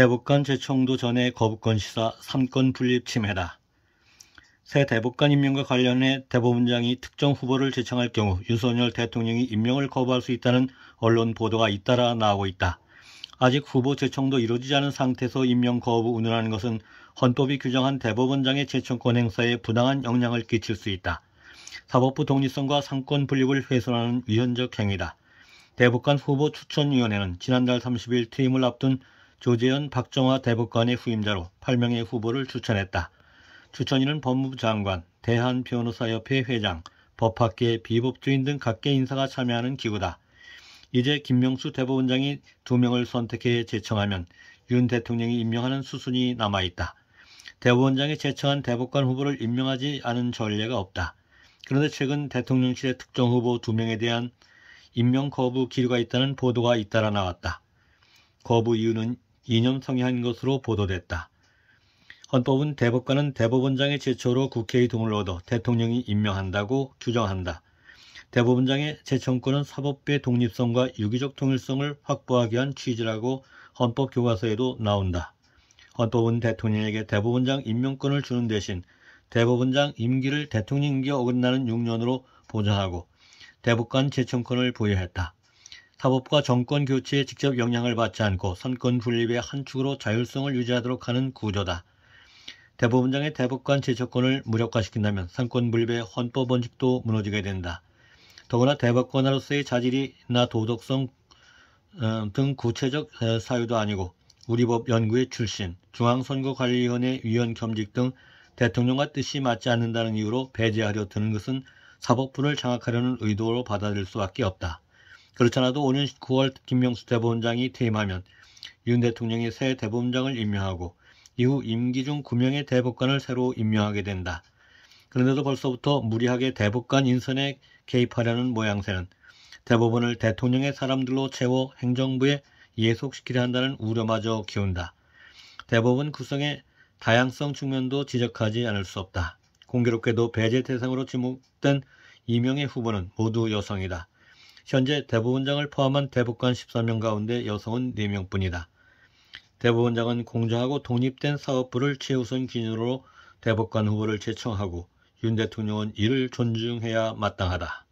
대법관 재청도 전에 거부권 시사 3권 분립 침해다. 새 대법관 임명과 관련해 대법원장이 특정 후보를 제청할 경우 윤석열 대통령이 임명을 거부할 수 있다는 언론 보도가 잇따라 나오고 있다. 아직 후보 재청도 이루어지지 않은 상태에서 임명 거부 운운하는 것은 헌법이 규정한 대법원장의 재청권 행사에 부당한 영향을 끼칠 수 있다. 사법부 독립성과 상권 분립을 훼손하는 위헌적 행위다. 대법관 후보 추천위원회는 지난달 30일 퇴임을 앞둔 조재현, 박정화 대법관의 후임자로 8명의 후보를 추천했다. 추천인은 법무부 장관, 대한변호사협회 회장, 법학계, 비법주인 등 각계 인사가 참여하는 기구다. 이제 김명수 대법원장이 두 명을 선택해 제청하면 윤 대통령이 임명하는 수순이 남아있다. 대법원장이 제청한 대법관 후보를 임명하지 않은 전례가 없다. 그런데 최근 대통령실의 특정 후보 두 명에 대한 임명 거부 기류가 있다는 보도가 잇따라 나왔다. 거부 이유는 이념성의한 것으로 보도됐다. 헌법은 대법관은 대법원장의 제초로 국회의 도움을 얻어 대통령이 임명한다고 규정한다. 대법원장의 제청권은 사법부의 독립성과 유기적 통일성을 확보하기 위한 취지라고 헌법 교과서에도 나온다. 헌법은 대통령에게 대법원장 임명권을 주는 대신 대법원장 임기를 대통령 임기에 어긋나는 6년으로 보장하고 대법관 제청권을 부여했다. 사법과 정권 교체에 직접 영향을 받지 않고 선권 분립의 한 축으로 자율성을 유지하도록 하는 구조다. 대법원장의 대법관 제척권을 무력화시킨다면 선권 분립의 헌법 원칙도 무너지게 된다. 더구나 대법관으로서의 자질이나 도덕성 어, 등 구체적 어, 사유도 아니고 우리법 연구의 출신, 중앙선거관리위원회 위원 겸직 등 대통령과 뜻이 맞지 않는다는 이유로 배제하려 드는 것은 사법부를 장악하려는 의도로 받아들일 수밖에 없다. 그렇잖아도 오는 9월 김명수 대법원장이 퇴임하면 윤 대통령이 새 대법원장을 임명하고 이후 임기 중 9명의 대법관을 새로 임명하게 된다. 그런데도 벌써부터 무리하게 대법관 인선에 개입하려는 모양새는 대법원을 대통령의 사람들로 채워 행정부에 예속시키려 한다는 우려마저 키운다. 대법원 구성의 다양성 측면도 지적하지 않을 수 없다. 공교롭게도 배제 대상으로 지목된 이명의 후보는 모두 여성이다. 현재 대법원장을 포함한 대법관 14명 가운데 여성은 4명뿐이다. 대법원장은 공정하고 독립된 사업부를 최우선 기준으로 대법관 후보를 제청하고 윤 대통령은 이를 존중해야 마땅하다.